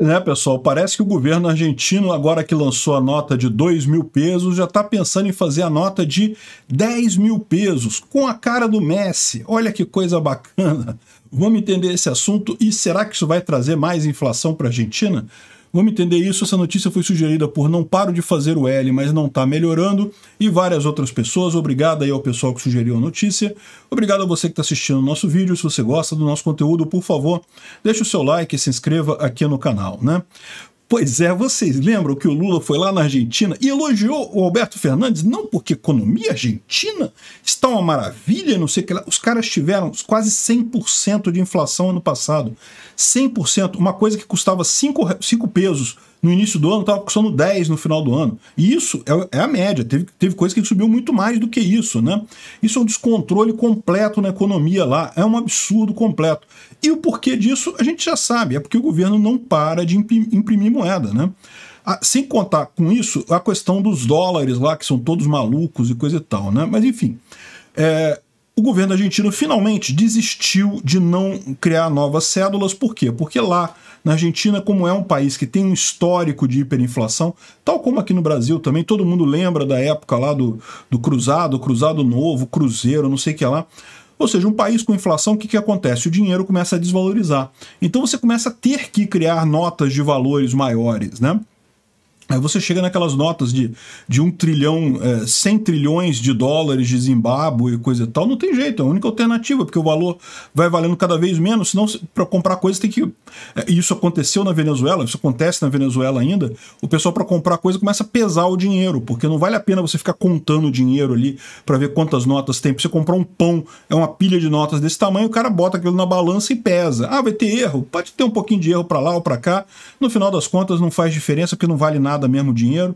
Né, pessoal? Parece que o governo argentino, agora que lançou a nota de 2 mil pesos, já está pensando em fazer a nota de 10 mil pesos, com a cara do Messi. Olha que coisa bacana. Vamos entender esse assunto e será que isso vai trazer mais inflação para a Argentina? Vamos entender isso. Essa notícia foi sugerida por Não Paro de Fazer o L, mas não tá melhorando, e várias outras pessoas. Obrigado aí ao pessoal que sugeriu a notícia. Obrigado a você que está assistindo o nosso vídeo. Se você gosta do nosso conteúdo, por favor, deixe o seu like e se inscreva aqui no canal, né? Pois é, vocês lembram que o Lula foi lá na Argentina e elogiou o Alberto Fernandes, não porque economia argentina está uma maravilha, não sei o que lá. Os caras tiveram quase 100% de inflação ano passado. 100%, uma coisa que custava 5 pesos no início do ano, estava custando 10 no final do ano. E isso é, é a média. Teve, teve coisa que subiu muito mais do que isso, né? Isso é um descontrole completo na economia lá. É um absurdo completo. E o porquê disso a gente já sabe, é porque o governo não para de imprimir moeda, né? Ah, sem contar com isso a questão dos dólares lá, que são todos malucos e coisa e tal, né? Mas enfim, é, o governo argentino finalmente desistiu de não criar novas cédulas, por quê? Porque lá na Argentina, como é um país que tem um histórico de hiperinflação, tal como aqui no Brasil também, todo mundo lembra da época lá do, do Cruzado, Cruzado Novo, Cruzeiro, não sei o que lá. Ou seja, um país com inflação, o que, que acontece? O dinheiro começa a desvalorizar. Então você começa a ter que criar notas de valores maiores, né? Aí você chega naquelas notas de, de um trilhão, é, 100 trilhões de dólares de Zimbábue e coisa e tal, não tem jeito, é a única alternativa, porque o valor vai valendo cada vez menos, senão para comprar coisa tem que. É, e isso aconteceu na Venezuela, isso acontece na Venezuela ainda, o pessoal para comprar coisa começa a pesar o dinheiro, porque não vale a pena você ficar contando o dinheiro ali para ver quantas notas tem. Pra você comprar um pão, é uma pilha de notas desse tamanho, o cara bota aquilo na balança e pesa. Ah, vai ter erro, pode ter um pouquinho de erro para lá ou para cá, no final das contas não faz diferença porque não vale nada mesmo dinheiro.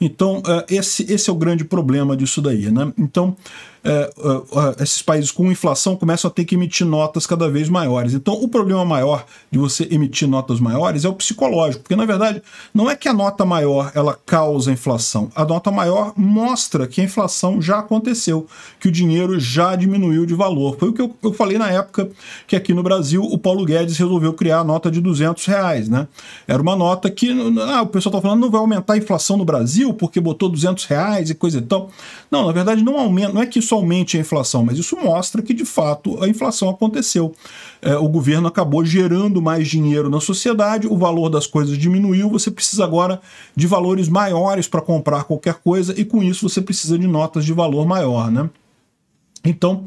Então, é, esse, esse é o grande problema disso daí. Né? Então, é, é, esses países com inflação começam a ter que emitir notas cada vez maiores. Então, o problema maior de você emitir notas maiores é o psicológico, porque na verdade não é que a nota maior ela causa a inflação. A nota maior mostra que a inflação já aconteceu, que o dinheiro já diminuiu de valor. Foi o que eu, eu falei na época que aqui no Brasil o Paulo Guedes resolveu criar a nota de 200 reais, né? Era uma nota que ah, o pessoal está falando não vai aumentar a inflação no Brasil porque botou 200 reais e coisa e tal. Não, na verdade não aumenta, não é que isso aumente a inflação, mas isso mostra que de fato a inflação aconteceu. É, o governo acabou gerando mais dinheiro na sociedade, o valor das coisas diminuiu, você precisa agora de valores maiores para comprar qualquer coisa e com isso você precisa de notas de valor maior, né? Então,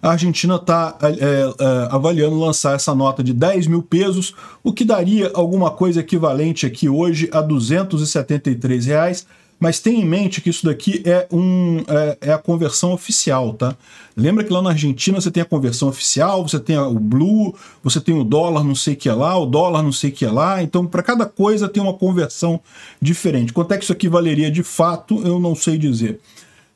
a Argentina está é, é, é, avaliando lançar essa nota de 10 mil pesos, o que daria alguma coisa equivalente aqui hoje a 273 reais. Mas tenha em mente que isso daqui é, um, é, é a conversão oficial, tá? Lembra que lá na Argentina você tem a conversão oficial, você tem o blue, você tem o dólar não sei que é lá, o dólar não sei que é lá. Então, para cada coisa tem uma conversão diferente. Quanto é que isso aqui valeria de fato, eu não sei dizer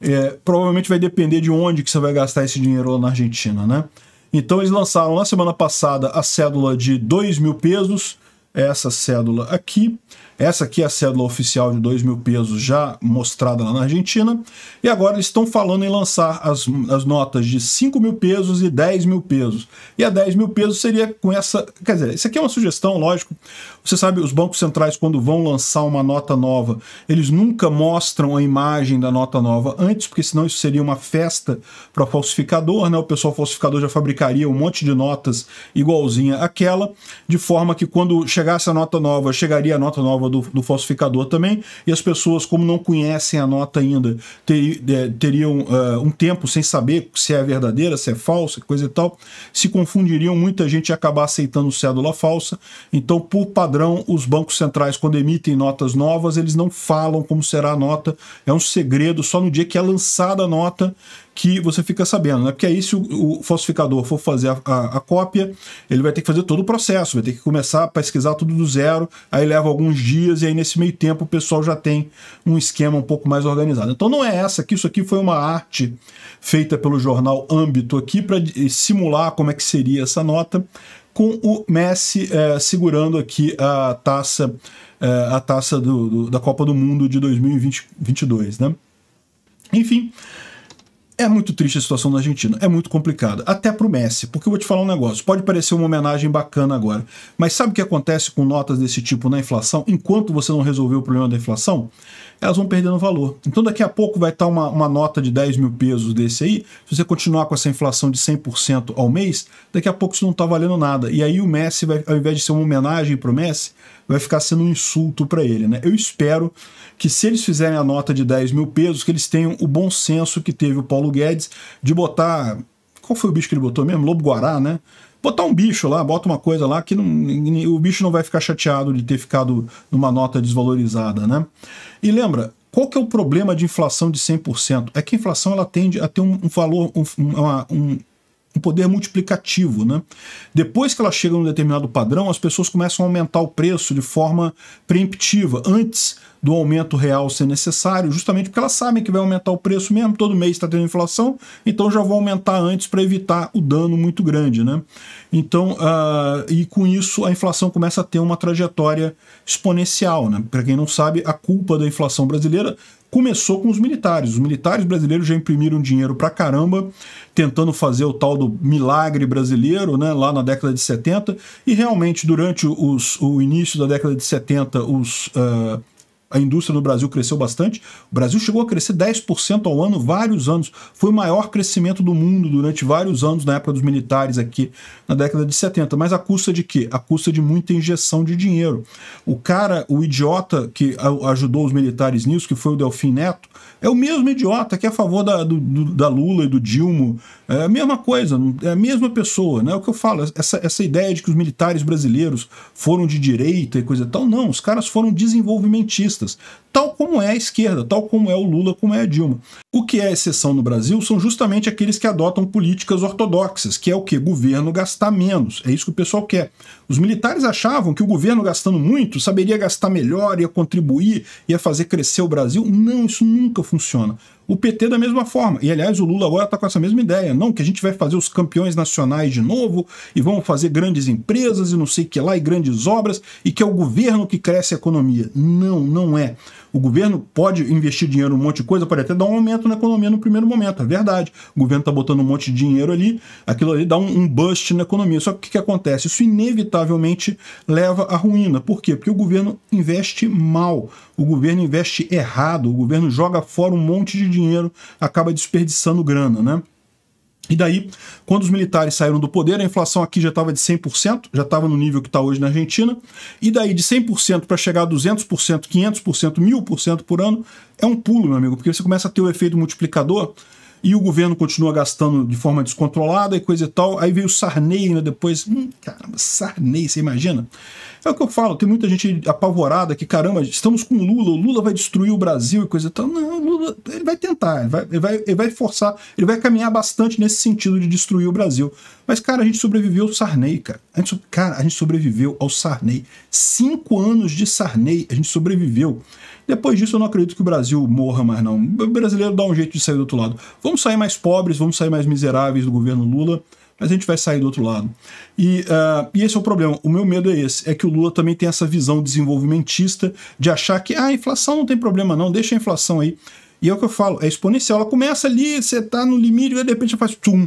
é, provavelmente vai depender de onde que você vai gastar esse dinheiro lá na Argentina, né? Então eles lançaram na semana passada a cédula de 2 mil pesos, essa cédula aqui, essa aqui é a cédula oficial de 2 mil pesos já mostrada lá na Argentina. E agora eles estão falando em lançar as, as notas de 5 mil pesos e 10 mil pesos. E a 10 mil pesos seria com essa. Quer dizer, isso aqui é uma sugestão, lógico. Você sabe, os bancos centrais, quando vão lançar uma nota nova, eles nunca mostram a imagem da nota nova antes, porque senão isso seria uma festa para o falsificador, né? O pessoal falsificador já fabricaria um monte de notas igualzinha àquela, de forma que quando chegasse a nota nova, chegaria a nota nova do, do falsificador também, e as pessoas, como não conhecem a nota ainda, ter, é, teriam uh, um tempo sem saber se é verdadeira, se é falsa, coisa e tal, se confundiriam, muita gente ia acabar aceitando cédula falsa. Então, por padrão, os bancos centrais, quando emitem notas novas, eles não falam como será a nota, é um segredo, só no dia que é lançada a nota que você fica sabendo, né? Porque aí, se o, o falsificador for fazer a, a, a, cópia, ele vai ter que fazer todo o processo, vai ter que começar a pesquisar tudo do zero, aí leva alguns dias, e aí nesse meio tempo o pessoal já tem um esquema um pouco mais organizado. Então não é essa aqui, isso aqui foi uma arte feita pelo jornal Âmbito aqui para eh, simular como é que seria essa nota com o Messi é, segurando aqui a taça, é, a taça do, do, da Copa do Mundo de 2022, né? Enfim, é muito triste a situação da Argentina, é muito complicada, até pro Messi, porque eu vou te falar um negócio, pode parecer uma homenagem bacana agora, mas sabe o que acontece com notas desse tipo na inflação enquanto você não resolver o problema da inflação? elas vão perdendo valor. Então daqui a pouco vai estar uma, uma nota de 10 mil pesos desse aí, se você continuar com essa inflação de 100% ao mês, daqui a pouco isso não está valendo nada. E aí o Messi, vai, ao invés de ser uma homenagem para o Messi, vai ficar sendo um insulto para ele. Né? Eu espero que se eles fizerem a nota de 10 mil pesos, que eles tenham o bom senso que teve o Paulo Guedes de botar... Qual foi o bicho que ele botou mesmo? Lobo Guará, né? botar um bicho lá, bota uma coisa lá que não, o bicho não vai ficar chateado de ter ficado numa nota desvalorizada, né? E lembra, qual que é o problema de inflação de 100%? É que a inflação ela tende a ter um, um valor, um, uma, um, um poder multiplicativo. Né? Depois que ela chega num determinado padrão, as pessoas começam a aumentar o preço de forma preemptiva, antes do aumento real ser necessário, justamente porque elas sabem que vai aumentar o preço mesmo, todo mês está tendo inflação, então já vão aumentar antes para evitar o dano muito grande. Né? Então, uh, e com isso a inflação começa a ter uma trajetória exponencial. Né? Para quem não sabe, a culpa da inflação brasileira começou com os militares. Os militares brasileiros já imprimiram dinheiro pra caramba, tentando fazer o tal do milagre brasileiro, né, lá na década de 70, e realmente durante os, o início da década de 70, os. Uh, a indústria do Brasil cresceu bastante. O Brasil chegou a crescer 10% ao ano, vários anos. Foi o maior crescimento do mundo durante vários anos, na época dos militares aqui, na década de 70. Mas a custa de quê? A custa de muita injeção de dinheiro. O cara, o idiota que ajudou os militares nisso, que foi o Delfim Neto, é o mesmo idiota que é a favor da, do, da Lula e do Dilma. É a mesma coisa, é a mesma pessoa. Né? É o que eu falo, essa, essa ideia de que os militares brasileiros foram de direita e coisa e tal. Não, os caras foram desenvolvimentistas tal como é a esquerda, tal como é o Lula, como é a Dilma. O que é exceção no Brasil são justamente aqueles que adotam políticas ortodoxas, que é o que? Governo gastar menos. É isso que o pessoal quer. Os militares achavam que o governo gastando muito saberia gastar melhor, ia contribuir, ia fazer crescer o Brasil. Não, isso nunca funciona. O PT da mesma forma. E aliás, o Lula agora está com essa mesma ideia. Não, que a gente vai fazer os campeões nacionais de novo e vamos fazer grandes empresas e não sei o que lá e grandes obras e que é o governo que cresce a economia. Não, não é. O governo pode investir dinheiro em um monte de coisa, pode até dar um aumento na economia no primeiro momento, é verdade. O governo está botando um monte de dinheiro ali, aquilo ali dá um, um bust na economia. Só que o que, que acontece? Isso inevitavelmente leva à ruína. Por quê? Porque o governo investe mal, o governo investe errado, o governo joga fora um monte de dinheiro, acaba desperdiçando grana, né? E daí, quando os militares saíram do poder, a inflação aqui já estava de 100%, já estava no nível que está hoje na Argentina. E daí, de 100% para chegar a 200%, 500%, 1000% por ano, é um pulo, meu amigo, porque você começa a ter o efeito multiplicador e o governo continua gastando de forma descontrolada e coisa e tal. Aí veio o Sarney né, depois. Hum, caramba, Sarney, você imagina? É o que eu falo, tem muita gente apavorada que, caramba, estamos com o Lula, o Lula vai destruir o Brasil e coisa e tal. Não, Lula, ele vai tentar, ele vai, ele vai, ele vai forçar, ele vai caminhar bastante nesse sentido de destruir o Brasil. Mas, cara, a gente sobreviveu ao Sarney, cara. A gente, cara, a gente sobreviveu ao Sarney. Cinco anos de Sarney, a gente sobreviveu. Depois disso, eu não acredito que o Brasil morra mais, não. O brasileiro dá um jeito de sair do outro lado. Vamos sair mais pobres, vamos sair mais miseráveis do governo Lula, mas a gente vai sair do outro lado. E, uh, e esse é o problema. O meu medo é esse: é que o Lula também tem essa visão desenvolvimentista de achar que ah, a inflação não tem problema, não, deixa a inflação aí. E é o que eu falo, é exponencial. Ela começa ali, você tá no limite, e de repente faz tum